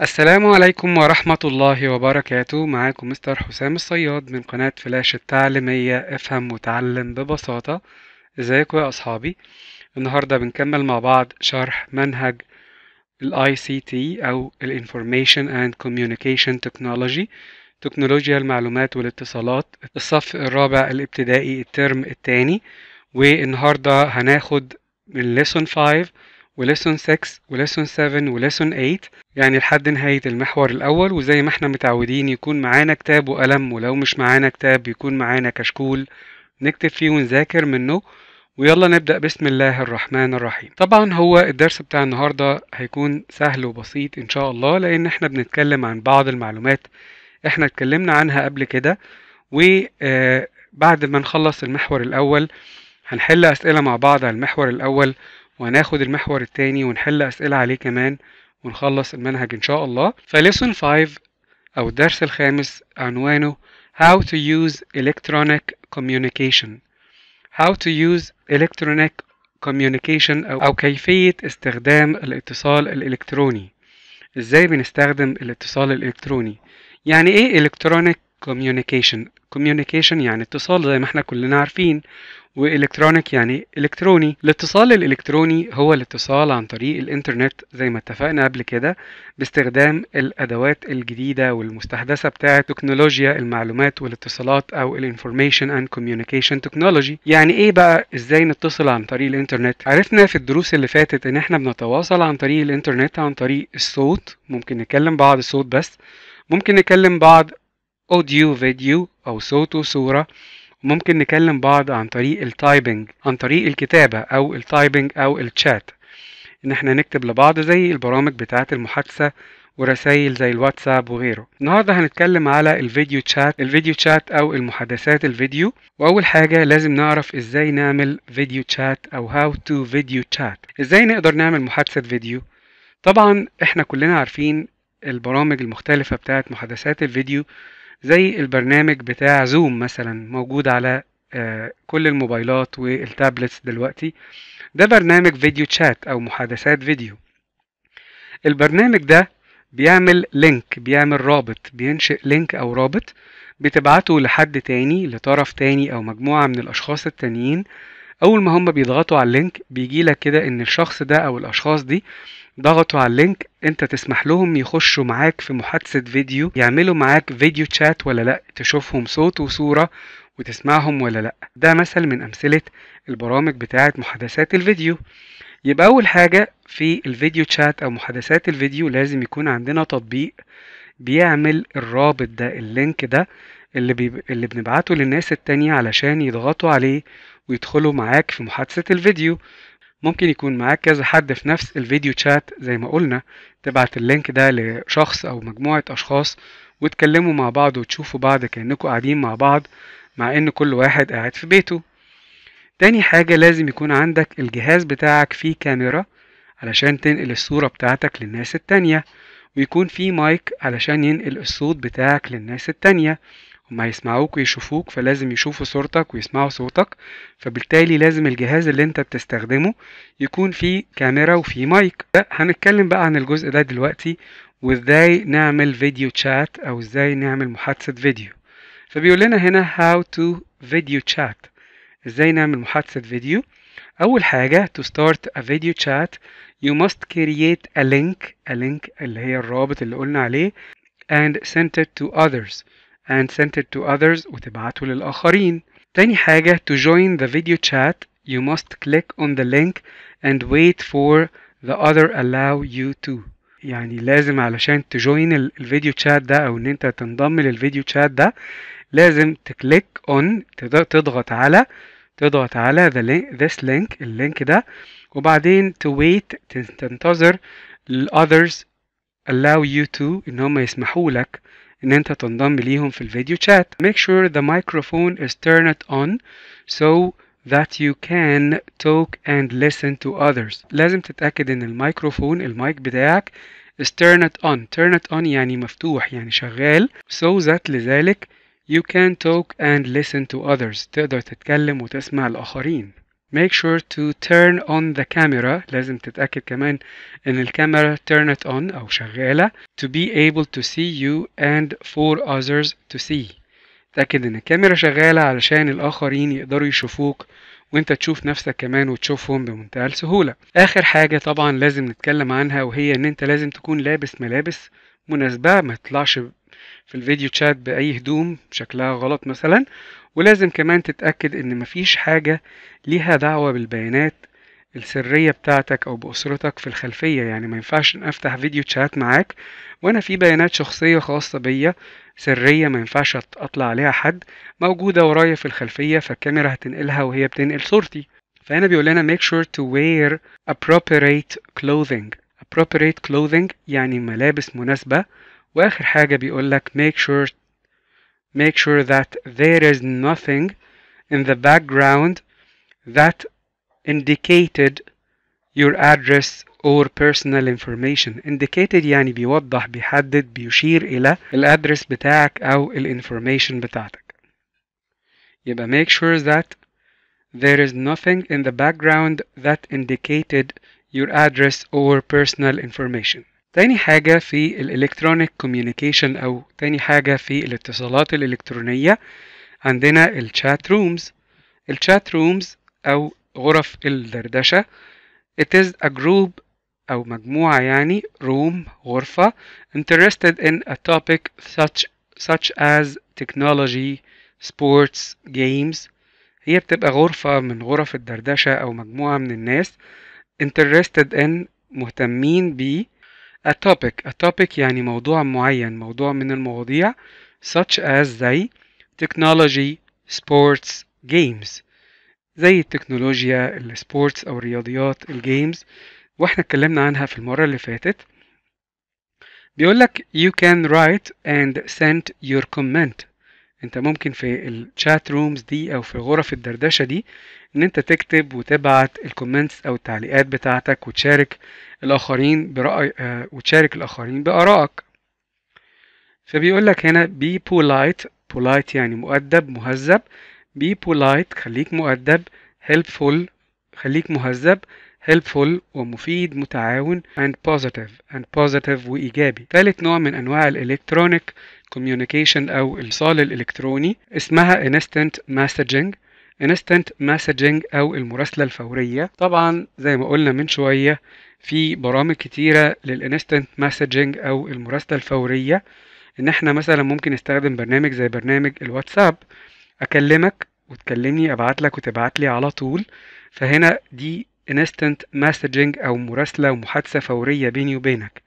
السلام عليكم ورحمة الله وبركاته معاكم مستر حسام الصياد من قناة فلاش التعليمية افهم وتعلم ببساطة ازيكم يا اصحابي النهاردة بنكمل مع بعض شرح منهج الـ ICT أو او الانفورميشن اند Communication تكنولوجي تكنولوجيا المعلومات والاتصالات الصف الرابع الابتدائي الترم الثاني والنهاردة هناخد من lesson 5 وليسون 6 وليسون 7 وليسون 8 يعني لحد نهاية المحور الأول وزي ما احنا متعودين يكون معانا كتاب وقلم ولو مش معانا كتاب يكون معانا كشكول نكتب فيه ونذاكر منه ويلا نبدأ بسم الله الرحمن الرحيم طبعا هو الدرس بتاع النهاردة هيكون سهل وبسيط إن شاء الله لأن احنا بنتكلم عن بعض المعلومات احنا اتكلمنا عنها قبل كده وبعد آه، ما نخلص المحور الأول هنحل أسئلة مع بعض على المحور الأول وهناخد المحور الثاني ونحل أسئلة عليه كمان ونخلص المنهج إن شاء الله فليسون 5 أو الدرس الخامس عنوانه How to use electronic communication How to use electronic communication أو كيفية استخدام الاتصال الإلكتروني إزاي بنستخدم الاتصال الإلكتروني يعني إيه electronic communication communication يعني اتصال زي ما احنا كلنا عارفين والكترونيك يعني الكتروني الاتصال الالكتروني هو الاتصال عن طريق الانترنت زي ما اتفقنا قبل كده باستخدام الادوات الجديده والمستحدثه بتاعه تكنولوجيا المعلومات والاتصالات او الانفورميشن اند كوميونيكيشن تكنولوجي يعني ايه بقى ازاي نتصل عن طريق الانترنت عرفنا في الدروس اللي فاتت ان احنا بنتواصل عن طريق الانترنت عن طريق الصوت ممكن نكلم بعض صوت بس ممكن نكلم بعض اوديو فيديو او صوت وصوره ممكن نكلم بعض عن طريق التايبنج عن طريق الكتابة أو التايبنج أو الشات إن إحنا نكتب لبعض زي البرامج بتاعة المحادثة ورسائل زي الواتساب وغيره النهاردة هنتكلم على الفيديو تشات الفيديو تشات أو المحادثات الفيديو وأول حاجة لازم نعرف إزاي نعمل فيديو تشات أو هاو تو فيديو تشات إزاي نقدر نعمل محادثة فيديو طبعا إحنا كلنا عارفين البرامج المختلفة بتاعة محادثات الفيديو زي البرنامج بتاع زوم مثلا موجود على آه، كل الموبايلات والتابلتس دلوقتي ده برنامج فيديو تشات او محادثات فيديو البرنامج ده بيعمل لينك بيعمل رابط بينشئ لينك او رابط بتبعته لحد تاني لطرف تاني او مجموعة من الاشخاص التانيين اول ما هم بيضغطوا على اللينك بيجي لك كده ان الشخص ده او الاشخاص دي ضغطوا على اللينك انت تسمح لهم يخشوا معاك في محادثة فيديو يعملوا معاك فيديو تشات ولا لا تشوفهم صوت وصورة وتسمعهم ولا لا ده مثل من امثلة البرامج بتاعة محادثات الفيديو يبقى اول حاجة في الفيديو تشات او محادثات الفيديو لازم يكون عندنا تطبيق بيعمل الرابط ده اللينك ده اللي, بيب... اللي بنبعته للناس التانية علشان يضغطوا عليه ويدخلوا معاك في محادثة الفيديو ممكن يكون معاك كذا حد في نفس الفيديو شات زي ما قلنا تبعت اللينك ده لشخص أو مجموعة أشخاص وتكلموا مع بعض وتشوفوا بعض كأنكم قاعدين مع بعض مع إن كل واحد قاعد في بيته تاني حاجة لازم يكون عندك الجهاز بتاعك فيه كاميرا علشان تنقل الصورة بتاعتك للناس التانية ويكون فيه مايك علشان ينقل الصوت بتاعك للناس التانية هما هيسمعوك ويشوفوك فلازم يشوفوا صورتك ويسمعوا صوتك فبالتالي لازم الجهاز اللي انت بتستخدمه يكون فيه كاميرا وفيه مايك هنتكلم بقى عن الجزء ده دلوقتي وازاي نعمل فيديو تشات او ازاي نعمل محادثة فيديو فبيقول لنا هنا how to video chat ازاي نعمل محادثة فيديو أول حاجة to start a video chat you must create a link a link اللي هي الرابط اللي قلنا عليه and send it to others and send it to others وتبعته للآخرين تاني حاجة to join the video chat you must click on the link and wait for the other allow you to يعني لازم علشان تجوين الفيديو تشات ده او ان انت تنضم للفيديو تشات ده لازم تكليك اون تضغط على تضغط على the this link اللينك ده وبعدين to wait تنتظر others allow you to ان هم يسمحوا لك ان انت تنضم ليهم في الفيديو chat make sure the microphone is turned on so that you can talk and listen to others لازم تتأكد ان الميكروفون المايك بتاعك is turned on turned on يعني مفتوح يعني شغال so that لذلك you can talk and listen to others تقدر تتكلم وتسمع الآخرين make sure to turn on the camera لازم تتأكد كمان إن الكاميرا turn it on أو شغالة to be able to see you and for others to see تأكد إن الكاميرا شغالة علشان الآخرين يقدروا يشوفوك وانت تشوف نفسك كمان وتشوفهم بمنتهى السهولة آخر حاجة طبعا لازم نتكلم عنها وهي إن انت لازم تكون لابس ملابس مناسبة ما تطلعش في الفيديو تشات بأي هدوم شكلها غلط مثلا ولازم كمان تتأكد إن مفيش حاجة ليها دعوة بالبيانات السرية بتاعتك أو بأسرتك في الخلفية يعني ما ينفعش إن أفتح فيديو تشات معاك وأنا في بيانات شخصية خاصة بيا سرية ما ينفعش أطلع عليها حد موجودة ورايا في الخلفية فالكاميرا هتنقلها وهي بتنقل صورتي فهنا بيقول لنا make sure to wear appropriate clothing appropriate clothing يعني ملابس مناسبة وآخر حاجة بيقول لك make sure make sure that there is nothing in the background that indicated your address or personal information indicated يعني بيوضح بيحدد بيشير إلى الأدرس بتاعك أو الانفورميشن بتاعتك يبقى make sure that there is nothing in the background that indicated your address or personal information تاني حاجة في الالكترونيك كوميونيكيشن أو تاني حاجة في الاتصالات الإلكترونية عندنا الشات رومز الشات رومز أو غرف الدردشة It is a group أو مجموعة يعني روم غرفة interested in a topic such, such as technology, sports, games هي بتبقى غرفة من غرف الدردشة أو مجموعة من الناس interested in مهتمين بيه a topic a topic يعني موضوع معين موضوع من المواضيع such as زي technology sports games زي التكنولوجيا السبورتس او الرياضيات الجيمز واحنا اتكلمنا عنها في المرة اللي فاتت بيقولك you can write and send your comment انت ممكن في الشات رومز دي او في غرف الدردشه دي ان انت تكتب وتبعت الكومنتس او التعليقات بتاعتك وتشارك الاخرين برأي آه، وتشارك الاخرين بارائك فبيقول لك هنا be polite polite يعني مؤدب مهذب be polite خليك مؤدب helpful خليك مهذب helpful ومفيد متعاون and positive and positive وإيجابي ثالث نوع من أنواع الإلكترونيك communication أو الإيصال الإلكتروني اسمها instant messaging instant messaging أو المراسلة الفورية طبعا زي ما قلنا من شوية في برامج كتيرة للإنستنت messaging أو المراسلة الفورية إن إحنا مثلا ممكن نستخدم برنامج زي برنامج الواتساب أكلمك وتكلمني أبعت لك وتبعت لي على طول فهنا دي instant messaging أو مراسلة ومحادثة فورية بيني وبينك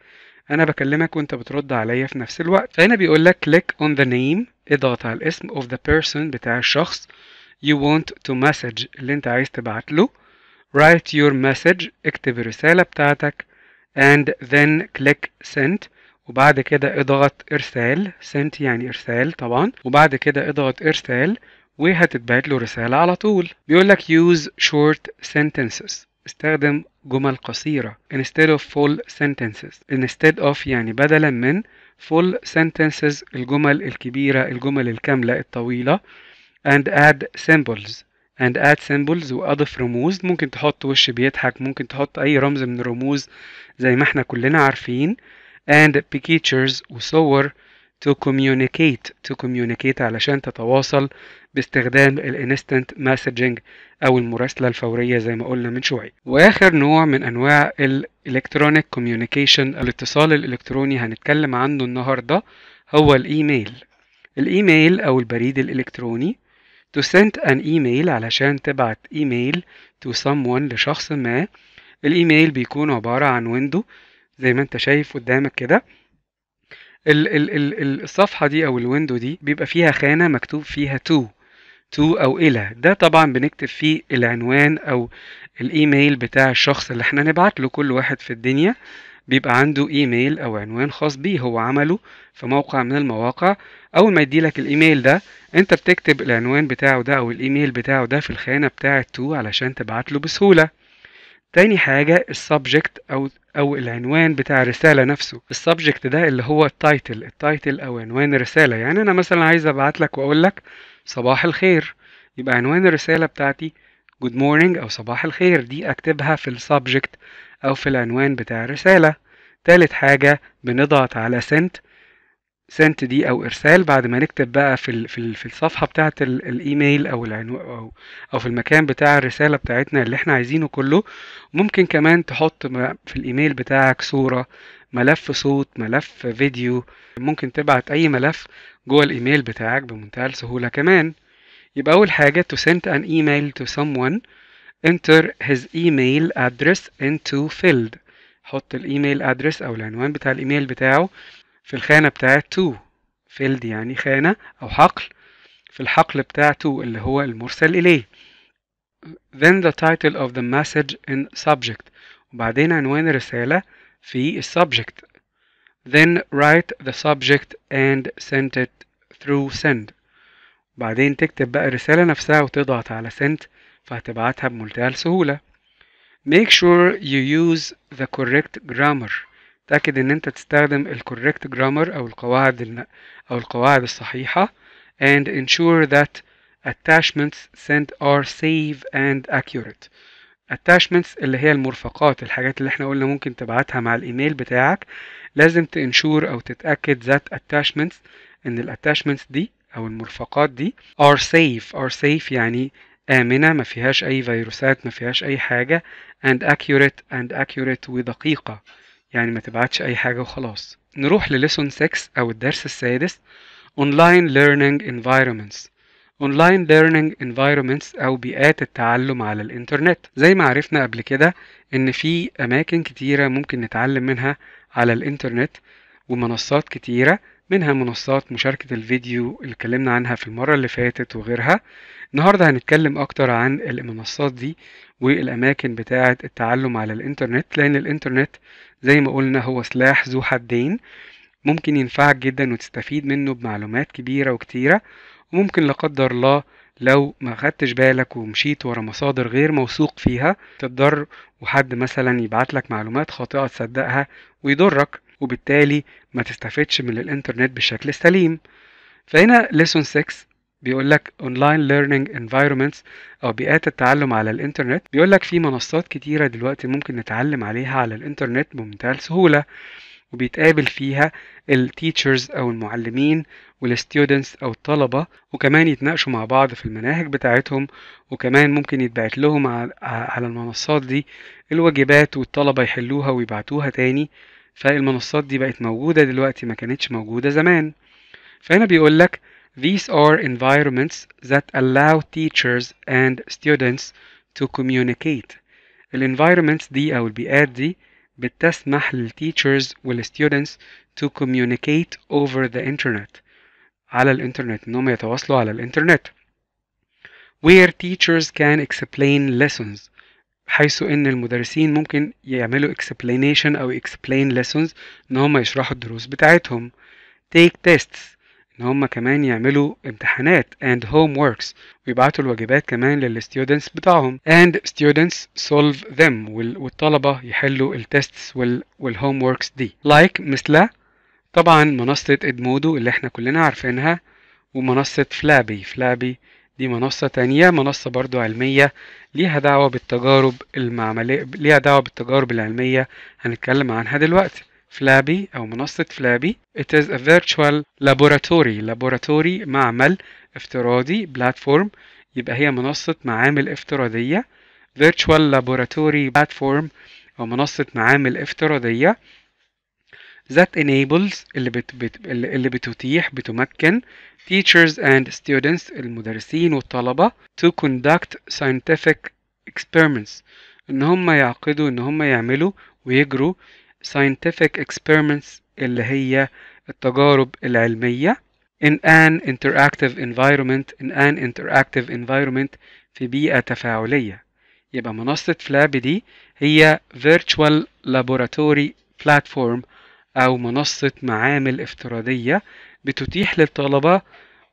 أنا بكلمك وأنت بترد عليا في نفس الوقت فهنا بيقول لك click on the name إضغط على الاسم of the person بتاع الشخص you want to message اللي أنت عايز تبعت له write your message اكتب الرسالة بتاعتك and then click send وبعد كده اضغط ارسال send يعني ارسال طبعا وبعد كده اضغط ارسال وهتتبعت له رسالة على طول بيقول لك use short sentences استخدم جمل قصيرة instead of full sentences instead of يعني بدلا من full sentences الجمل الكبيرة الجمل الكاملة الطويلة and add symbols and add symbols واضف رموز ممكن تحط وش بيضحك ممكن تحط اي رمز من الرموز زي ما احنا كلنا عارفين and pictures وصور to communicate to communicate علشان تتواصل باستخدام الانستنت مسجنج او المراسله الفوريه زي ما قلنا من شويه واخر نوع من انواع الالكترونيك كوميونيكيشن الاتصال الالكتروني هنتكلم عنه النهارده هو الايميل الايميل او البريد الالكتروني to send an email علشان تبعت ايميل to someone لشخص ما الايميل بيكون عباره عن ويندو زي ما انت شايف قدامك كده الصفحة دي أو الويندو دي بيبقى فيها خانة مكتوب فيها to تو أو إلى ده طبعا بنكتب فيه العنوان أو الإيميل بتاع الشخص اللي احنا نبعت له كل واحد في الدنيا بيبقى عنده إيميل أو عنوان خاص بيه هو عمله في موقع من المواقع أول ما يديلك الإيميل ده أنت بتكتب العنوان بتاعه ده أو الإيميل بتاعه ده في الخانة بتاعة تو علشان تبعت له بسهولة تاني حاجة السبجكت أو أو العنوان بتاع الرسالة نفسه السبجكت ده اللي هو التايتل التايتل أو عنوان الرسالة يعني أنا مثلا عايز أبعت لك وأقول لك صباح الخير يبقى عنوان الرسالة بتاعتي جود morning أو صباح الخير دي أكتبها في السبجكت أو في العنوان بتاع الرسالة تالت حاجة بنضغط على سنت سنت دي أو إرسال بعد ما نكتب بقى في في, في الصفحة بتاعة الإيميل أو العنوان أو أو في المكان بتاع الرسالة بتاعتنا اللي إحنا عايزينه كله ممكن كمان تحط في الإيميل بتاعك صورة ملف صوت ملف فيديو ممكن تبعت اي ملف جوه الايميل بتاعك بمنتهى السهوله كمان يبقى اول حاجه to send an email to someone enter his email address into field حط الايميل ادرس او العنوان بتاع الايميل بتاعه في الخانه بتاعه to field يعني خانه او حقل في الحقل بتاعته اللي هو المرسل اليه then the title of the message in subject وبعدين عنوان الرساله في subject then write the subject and send it through send بعدين تكتب بقى الرسالة نفسها وتضغط على send فهتبعتها بمنتهى السهولة make sure you use the correct grammar تأكد إن أنت تستخدم ال correct grammar أو القواعد أو القواعد الصحيحة and ensure that attachments sent are safe and accurate attachments اللي هي المرفقات الحاجات اللي احنا قلنا ممكن تبعتها مع الايميل بتاعك لازم تنشور او تتاكد ذات attachments ان الاتاشمنتس دي او المرفقات دي are safe are safe يعني آمنة ما فيهاش أي فيروسات ما فيهاش أي حاجة and accurate and accurate ودقيقة يعني ما تبعتش أي حاجة وخلاص نروح لليسون 6 أو الدرس السادس Online Learning Environments Online Learning Environments أو بيئات التعلم على الإنترنت زي ما عرفنا قبل كده إن في أماكن كتيرة ممكن نتعلم منها على الإنترنت ومنصات كتيرة منها منصات مشاركة الفيديو اللي اتكلمنا عنها في المرة اللي فاتت وغيرها النهاردة هنتكلم أكتر عن المنصات دي والأماكن بتاعة التعلم على الإنترنت لأن الإنترنت زي ما قلنا هو سلاح ذو حدين ممكن ينفعك جدا وتستفيد منه بمعلومات كبيرة وكتيرة وممكن لا قدر الله لو ما خدتش بالك ومشيت ورا مصادر غير موثوق فيها تضر وحد مثلا يبعت لك معلومات خاطئة تصدقها ويضرك وبالتالي ما تستفدش من الانترنت بالشكل السليم فهنا lesson 6 بيقول لك اونلاين learning environments او بيئات التعلم على الانترنت بيقول لك في منصات كتيرة دلوقتي ممكن نتعلم عليها على الانترنت بمنتهى السهولة وبيتقابل فيها التيتشرز أو المعلمين والستودنتس أو الطلبة وكمان يتناقشوا مع بعض في المناهج بتاعتهم وكمان ممكن يتبعت لهم على المنصات دي الواجبات والطلبة يحلوها ويبعتوها تاني فالمنصات دي بقت موجودة دلوقتي ما كانتش موجودة زمان فهنا بيقولك These are environments that allow teachers and students to communicate. ال environments دي أو البيئات دي بتسمح لل teachers وال students to communicate over the internet على الانترنت انهم يتواصلوا على الانترنت where teachers can explain lessons حيث ان المدرسين ممكن يعملوا explanation او explain lessons ان هم يشرحوا الدروس بتاعتهم take tests ان هم كمان يعملوا امتحانات and homeworks ويبعتوا الواجبات كمان للستودنتس بتاعهم and students solve them والطلبه يحلوا التيستس والهوموركس دي like مثل طبعا منصه ادمودو اللي احنا كلنا عارفينها ومنصه فلابي فلابي دي منصة تانية منصة برضو علمية ليها دعوة بالتجارب المعملية ليها دعوة بالتجارب العلمية هنتكلم عنها دلوقتي فلابي أو منصة فلابي It is a virtual laboratory laboratory معمل افتراضي platform يبقى هي منصة معامل افتراضية virtual laboratory platform أو منصة معامل افتراضية that enables اللي, بت بت اللي بتتيح بتمكن teachers and students المدرسين والطلبة to conduct scientific experiments إن هم يعقدوا إن هم يعملوا ويجروا scientific experiments اللي هي التجارب العلمية in an interactive environment in an interactive environment في بيئة تفاعلية يبقى منصة فلاب دي هي virtual laboratory platform أو منصة معامل افتراضية بتتيح للطلبة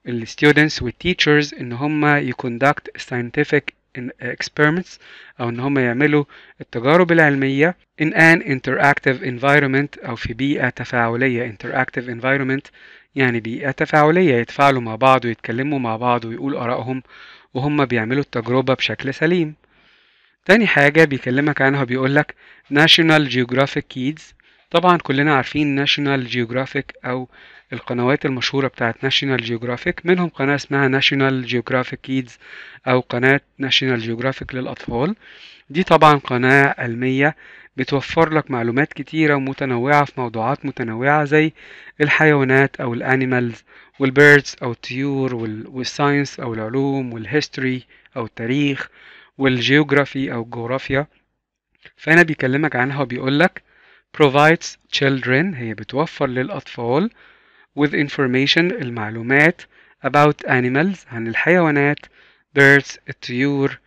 الستودنتس والتيتشرز إن هما يكوندكت scientific Uh, experiments او ان هم يعملوا التجارب العلميه in an interactive environment او في بيئه تفاعليه interactive environment يعني بيئه تفاعليه يتفاعلوا مع بعض ويتكلموا مع بعض ويقولوا ارائهم وهم بيعملوا التجربه بشكل سليم تاني حاجة بيكلمك عنها بيقولك National Geographic Kids طبعا كلنا عارفين ناشونال جيوغرافيك او القنوات المشهورة بتاعه ناشونال جيوغرافيك منهم قناة اسمها ناشونال جيوغرافيك كيدز او قناة ناشونال جيوغرافيك للاطفال دي طبعا قناة علمية بتوفر لك معلومات كتيرة ومتنوعة في موضوعات متنوعة زي الحيوانات أو الأنيمالز والبيردز أو الطيور والساينس أو العلوم والهيستوري أو التاريخ والجيوغرافي أو الجغرافيا فأنا بيكلمك عنها وبيقولك provides children هي بتوفر للأطفال with information المعلومات about animals عن الحيوانات birds الطيور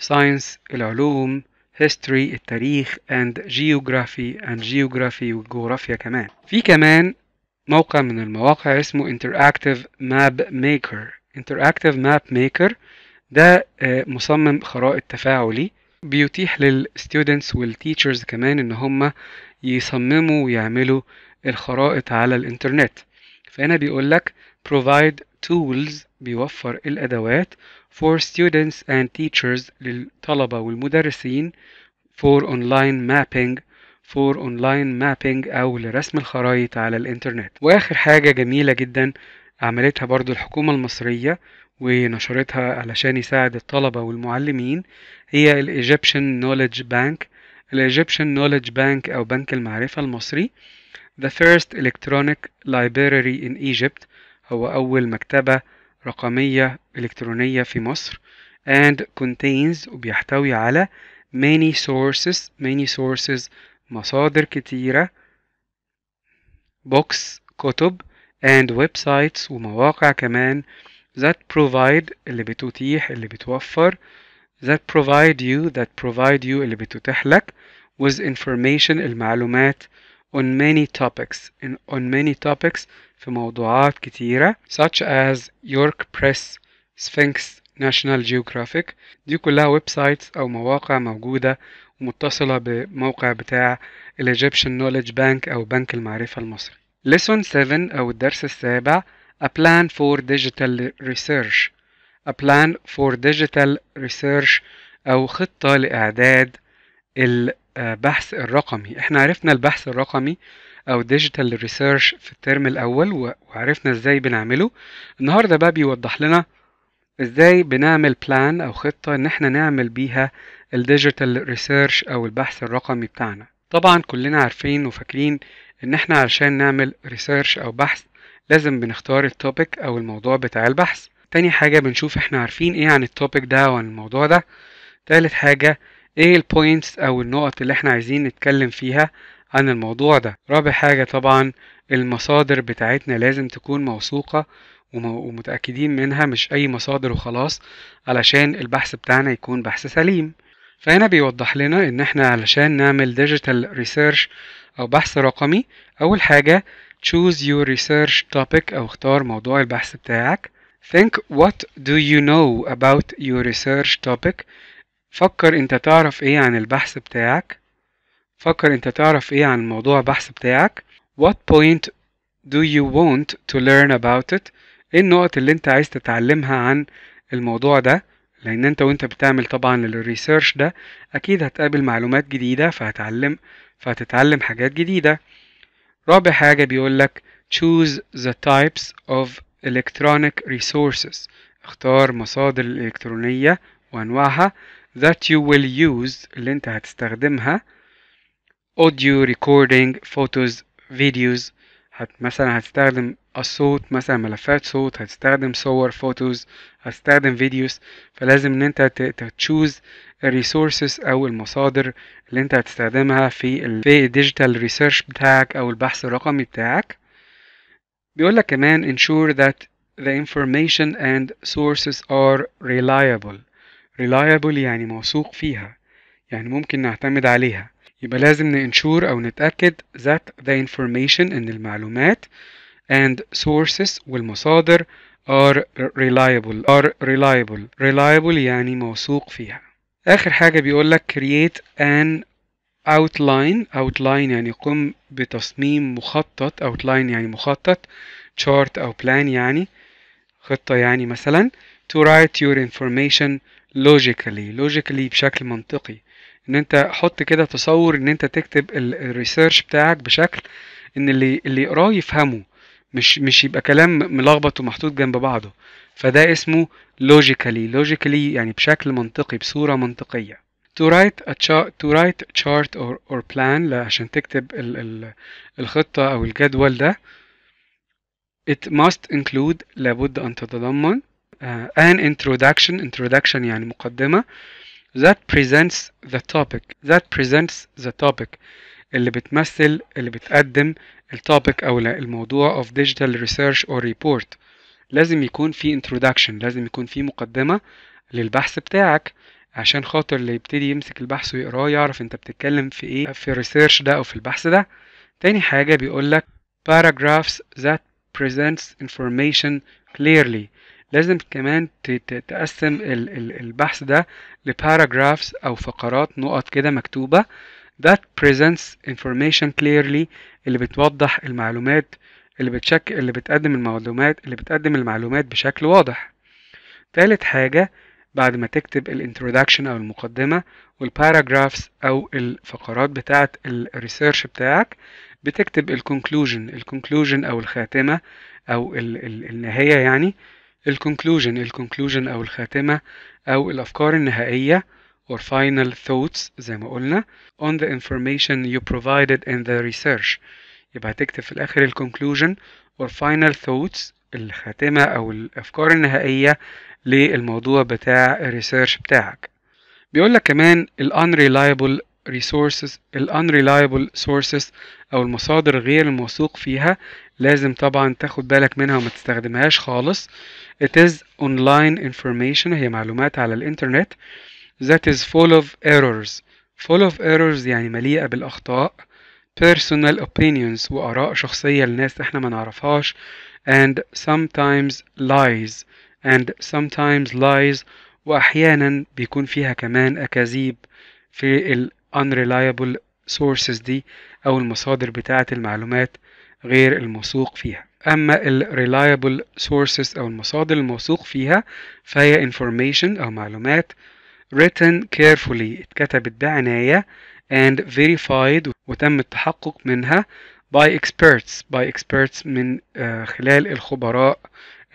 science العلوم history التاريخ and geography and geography والجغرافيا كمان في كمان موقع من المواقع اسمه interactive map maker interactive map maker ده آه، مصمم خرائط تفاعلي بيتيح للستودنتس والتيتشرز كمان ان هم يصمموا ويعملوا الخرائط على الانترنت فهنا بيقول لك provide tools بيوفر الأدوات for students and teachers للطلبة والمدرسين for online mapping for online mapping أو لرسم الخرائط على الإنترنت وآخر حاجة جميلة جدا عملتها برضو الحكومة المصرية ونشرتها علشان يساعد الطلبة والمعلمين هي الإيجيبشن نوليدج بانك ال Egyptian Knowledge Bank أو بنك المعرفة المصري The First Electronic Library in Egypt هو أول مكتبة رقمية إلكترونية في مصر and contains وبيحتوي على many sources many sources مصادر كتيرة books كتب and websites ومواقع كمان that provide اللي بتتيح اللي بتوفر that provide you that provide you اللي بتتيح لك with information المعلومات on many topics in on many topics في موضوعات كتيرة such as York Press, Sphinx, National Geographic دي كلها ويب سايتس أو مواقع موجودة ومتصلة بموقع بتاع Egyptian Knowledge Bank أو بنك المعرفة المصري Lesson 7 أو الدرس السابع A Plan for Digital Research A Plan for Digital Research أو خطة لإعداد البحث الرقمي احنا عرفنا البحث الرقمي أو Digital Research في الترم الأول وعرفنا ازاي بنعمله النهاردة بقى بيوضح لنا ازاي بنعمل Plan أو خطة ان احنا نعمل بيها الديجيتال ريسيرش أو البحث الرقمي بتاعنا طبعا كلنا عارفين وفاكرين ان احنا علشان نعمل ريسيرش أو بحث لازم بنختار التوبيك أو الموضوع بتاع البحث تاني حاجة بنشوف احنا عارفين ايه عن التوبيك ده وعن الموضوع ده تالت حاجة ايه البوينتس او النقط اللي احنا عايزين نتكلم فيها عن الموضوع ده رابع حاجة طبعا المصادر بتاعتنا لازم تكون موثوقة ومتأكدين منها مش أي مصادر وخلاص علشان البحث بتاعنا يكون بحث سليم فهنا بيوضح لنا إن إحنا علشان نعمل ديجيتال ريسيرش أو بحث رقمي أول حاجة choose your research topic أو اختار موضوع البحث بتاعك Think what do you know about your research topic فكر انت تعرف ايه عن البحث بتاعك فكر انت تعرف ايه عن موضوع البحث بتاعك what point do you want to learn about it ايه النقط اللي انت عايز تتعلمها عن الموضوع ده لان انت وانت بتعمل طبعا الريسيرش ده اكيد هتقابل معلومات جديدة فهتعلم فهتتعلم حاجات جديدة رابع حاجة بيقولك choose the types of electronic resources اختار مصادر الإلكترونية وأنواعها that you will use اللي أنت هتستخدمها audio recording photos videos هت مثلا هتستخدم الصوت مثلا ملفات صوت هتستخدم صور فوتوز هتستخدم فيديوز فلازم ان انت تشوز الريسورسز او المصادر اللي انت هتستخدمها في ال في الديجيتال ريسيرش بتاعك او البحث الرقمي بتاعك بيقول لك كمان ensure that the information and sources are reliable reliable يعني موثوق فيها يعني ممكن نعتمد عليها يبقى لازم ننشور أو نتأكد that the information إن المعلومات and sources والمصادر are reliable are reliable reliable يعني موثوق فيها آخر حاجة بيقولك create an outline outline يعني قم بتصميم مخطط outline يعني مخطط chart أو plan يعني خطة يعني مثلا to write your information logically logically بشكل منطقي ان انت حط كده تصور ان انت تكتب الريسيرش بتاعك بشكل ان اللي اللي يقراه يفهمه مش مش يبقى كلام ملخبط ومحطوط جنب بعضه فده اسمه logically logically يعني بشكل منطقي بصورة منطقية to write a chart to write chart or or plan عشان تكتب ال ال الخطة أو الجدول ده it must include لابد أن تتضمن uh, an introduction introduction يعني مقدمة that presents the topic that presents the topic اللي بتمثل اللي بتقدم التوبيك أو الموضوع of digital research or report لازم يكون في introduction لازم يكون في مقدمة للبحث بتاعك عشان خاطر اللي يبتدي يمسك البحث ويقراه يعرف انت بتتكلم في ايه في الريسيرش ده او في البحث ده تاني حاجة بيقولك paragraphs that presents information clearly لازم كمان تقسم البحث ده paragraphs او فقرات نقط كده مكتوبة that presents information clearly اللي بتوضح المعلومات اللي بتشك اللي بتقدم المعلومات اللي بتقدم المعلومات بشكل واضح تالت حاجة بعد ما تكتب الانترودكشن او المقدمه والباراجرافز او الفقرات بتاعه الريسيرش بتاعك بتكتب الكونكلوجن الكونكلوجن او الخاتمه او ال الـ النهايه يعني الكونكلوجن الكونكلوجن او الخاتمه او الافكار النهائيه or final thoughts زي ما قلنا on the information you provided in the research يبقى هتكتب في الآخر الكونكلوجن or final thoughts الخاتمة أو الأفكار النهائية للموضوع بتاع الريسيرش بتاعك بيقول لك كمان ال unreliable resources ال unreliable sources او المصادر غير الموثوق فيها لازم طبعا تاخد بالك منها وما تستخدمهاش خالص it is online information هي معلومات على الانترنت that is full of errors full of errors يعني مليئة بالأخطاء personal opinions وآراء شخصية لناس احنا ما نعرفهاش and sometimes lies and sometimes lies وأحيانا بيكون فيها كمان أكاذيب في ال unreliable sources دي أو المصادر بتاعة المعلومات غير الموثوق فيها أما ال reliable sources أو المصادر الموثوق فيها فهي information أو معلومات written carefully اتكتبت بعناية and verified وتم التحقق منها by experts by experts من آه، خلال الخبراء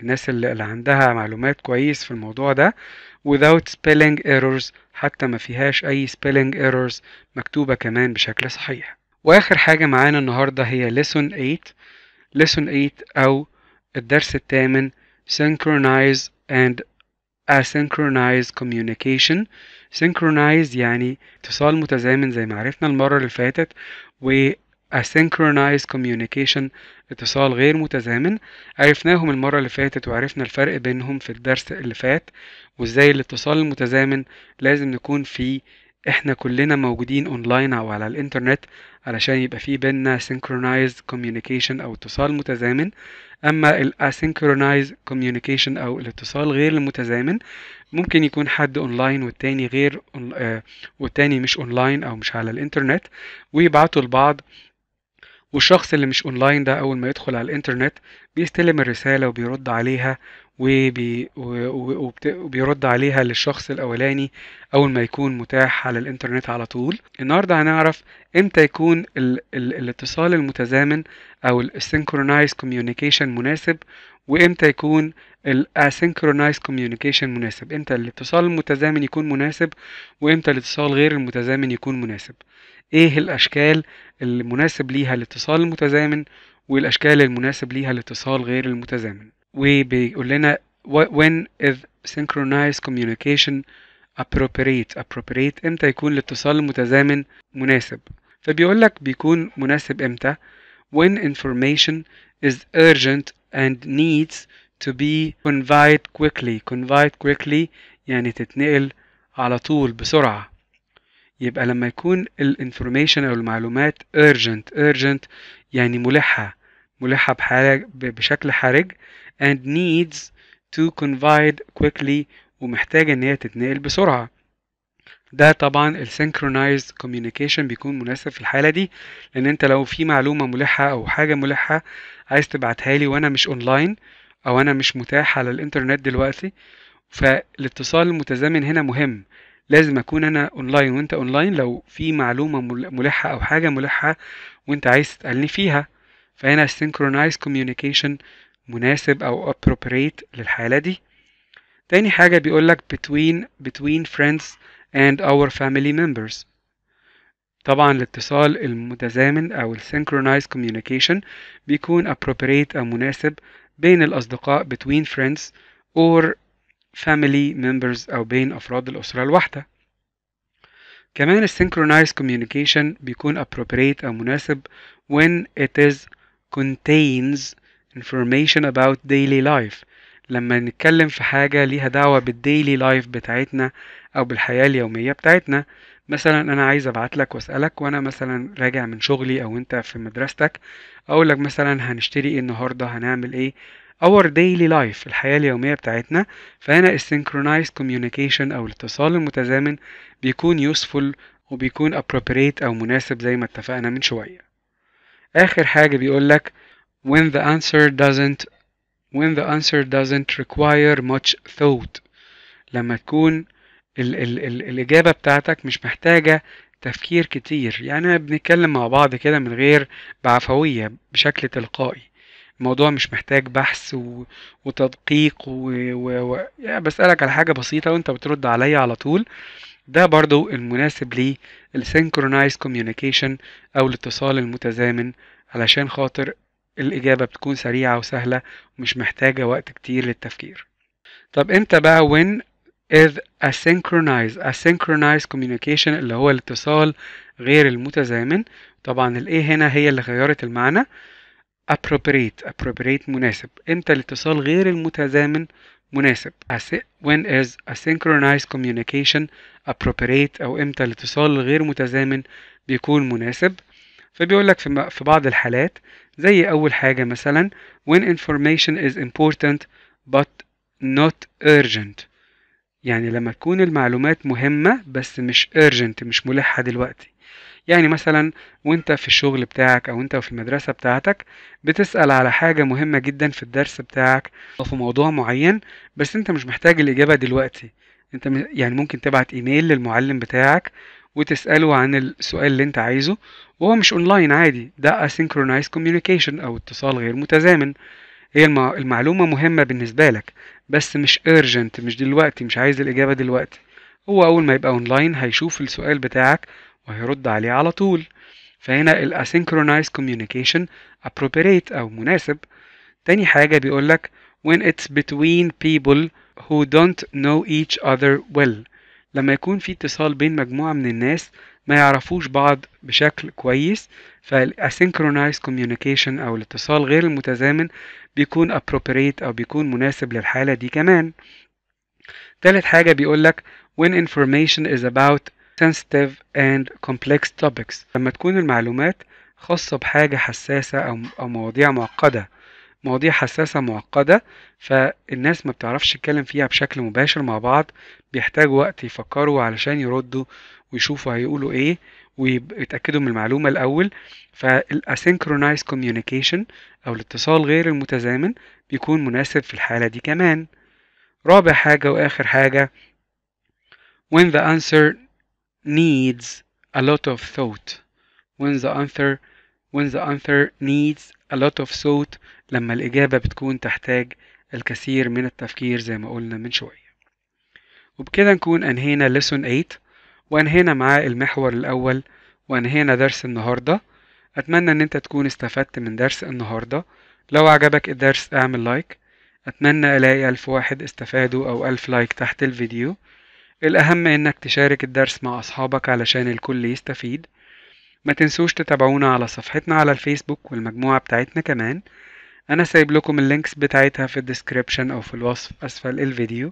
الناس اللي, اللي عندها معلومات كويس في الموضوع ده without spelling errors حتى ما فيهاش أي spelling errors مكتوبة كمان بشكل صحيح وآخر حاجة معانا النهاردة هي lesson 8 lesson 8 أو الدرس الثامن synchronize and asynchronize communication synchronize يعني اتصال متزامن زي ما عرفنا المرة اللي فاتت و asynchronous communication اتصال غير متزامن عرفناهم المرة اللي فاتت وعرفنا الفرق بينهم في الدرس اللي فات وازاي الاتصال المتزامن لازم نكون فيه احنا كلنا موجودين اونلاين او على الانترنت علشان يبقى في بينا synchronous communication او اتصال متزامن اما asynchronous communication او الاتصال غير المتزامن ممكن يكون حد اونلاين والتاني غير آه، والتاني مش اونلاين او مش على الانترنت ويبعتوا لبعض والشخص اللي مش اونلاين ده اول ما يدخل على الانترنت بيستلم الرساله وبيرد عليها وبي وبيرد عليها للشخص الاولاني اول ما يكون متاح على الانترنت على طول النهارده هنعرف امتى يكون ال... ال... الاتصال المتزامن او السينكرونايز communication مناسب وامتى يكون الاسينكرونايز communication مناسب امتى الاتصال المتزامن يكون مناسب وامتى الاتصال غير المتزامن يكون مناسب ايه الاشكال المناسب ليها الاتصال المتزامن والاشكال المناسب ليها الاتصال غير المتزامن وبيقول لنا when is synchronized communication appropriate appropriate امتى يكون الاتصال المتزامن مناسب فبيقول لك بيكون مناسب امتى when information is urgent and needs to be conveyed quickly conveyed quickly يعني تتنقل على طول بسرعة يبقى لما يكون الانفورميشن أو المعلومات urgent urgent يعني ملحة ملحة بحرج بشكل حرج and needs to conveyed quickly ومحتاجة إن هي تتنقل بسرعة ده طبعا synchronized communication بيكون مناسب في الحالة دي لأن أنت لو في معلومة ملحة أو حاجة ملحة عايز تبعتها لي وأنا مش أونلاين او انا مش متاح على الانترنت دلوقتي فالاتصال المتزامن هنا مهم لازم اكون انا اونلاين وانت اونلاين لو في معلومه ملحه او حاجه ملحه وانت عايز تسالني فيها فهنا synchronized communication مناسب او appropriate للحاله دي تاني حاجه بيقولك between between friends and our family members طبعا الاتصال المتزامن او synchronized communication بيكون appropriate او مناسب بين الأصدقاء between friends or family members أو بين أفراد الأسرة الواحدة كمان synchronized communication بيكون appropriate أو مناسب when it is contains information about daily life لما نتكلم في حاجة ليها دعوة بالديلي لايف بتاعتنا أو بالحياة اليومية بتاعتنا مثلا انا عايز ابعت لك واسالك وانا مثلا راجع من شغلي او انت في مدرستك اقول لك مثلا هنشتري ايه النهارده هنعمل ايه our daily life الحياه اليوميه بتاعتنا فهنا synchronized كوميونيكيشن او الاتصال المتزامن بيكون يوسفول وبيكون appropriate او مناسب زي ما اتفقنا من شويه اخر حاجه بيقول لك when the answer doesn't when the answer doesn't require much thought لما تكون ال ال ال الإجابة بتاعتك مش محتاجة تفكير كتير يعني بنتكلم مع بعض كده من غير بعفوية بشكل تلقائي الموضوع مش محتاج بحث و... وتدقيق و... و... و... يعني بسألك على حاجة بسيطة وانت بترد عليا على طول ده برضو المناسب السينكرونايز communication أو الاتصال المتزامن علشان خاطر الإجابة بتكون سريعة وسهلة ومش محتاجة وقت كتير للتفكير طب امتى بقى وين is asynchronized asynchronized communication اللي هو الاتصال غير المتزامن طبعا الايه هنا هي اللي غيرت المعنى appropriate appropriate مناسب امتى الاتصال غير المتزامن مناسب when is asynchronized communication appropriate او امتى الاتصال الغير متزامن بيكون مناسب فبيقول لك في بعض الحالات زي اول حاجه مثلا when information is important but not urgent يعني لما تكون المعلومات مهمة بس مش urgent مش ملحة دلوقتي يعني مثلا وانت في الشغل بتاعك او انت في المدرسة بتاعتك بتسأل على حاجة مهمة جدا في الدرس بتاعك او في موضوع معين بس انت مش محتاج الاجابة دلوقتي انت يعني ممكن تبعت ايميل للمعلم بتاعك وتسأله عن السؤال اللي انت عايزه وهو مش اونلاين عادي ده asynchronous communication او اتصال غير متزامن هي المعلومة مهمة بالنسبة لك بس مش urgent مش دلوقتي مش عايز الإجابة دلوقتي هو أول ما يبقى أونلاين هيشوف السؤال بتاعك وهيرد عليه على طول فهنا الـ asynchronous communication appropriate أو مناسب تاني حاجة بيقولك when it's between people who don't know each other well لما يكون في اتصال بين مجموعة من الناس ما يعرفوش بعض بشكل كويس فالاسynchronous communication أو الاتصال غير المتزامن بيكون appropriate أو بيكون مناسب للحالة دي كمان تالت حاجة بيقولك when information is about sensitive and complex topics لما تكون المعلومات خاصة بحاجة حساسة أو أو مواضيع معقدة مواضيع حساسة معقدة فالناس ما بتعرفش تتكلم فيها بشكل مباشر مع بعض بيحتاجوا وقت يفكروا علشان يردوا ويشوفوا هيقولوا ايه ويتاكدوا من المعلومه الاول فالاسينكرونايز communication او الاتصال غير المتزامن بيكون مناسب في الحاله دي كمان رابع حاجه واخر حاجه when the answer needs a lot of thought when the answer when the answer needs a lot of thought لما الإجابة بتكون تحتاج الكثير من التفكير زي ما قلنا من شوية وبكده نكون أنهينا lesson 8 وأنهينا معاه المحور الأول وأنهينا درس النهاردة أتمنى إن أنت تكون استفدت من درس النهاردة لو عجبك الدرس أعمل لايك أتمنى ألاقي ألف واحد استفادوا أو ألف لايك تحت الفيديو الأهم إنك تشارك الدرس مع أصحابك علشان الكل يستفيد ما تنسوش تتابعونا على صفحتنا على الفيسبوك والمجموعة بتاعتنا كمان أنا سايب لكم اللينكس بتاعتها في الديسكريبشن أو في الوصف أسفل الفيديو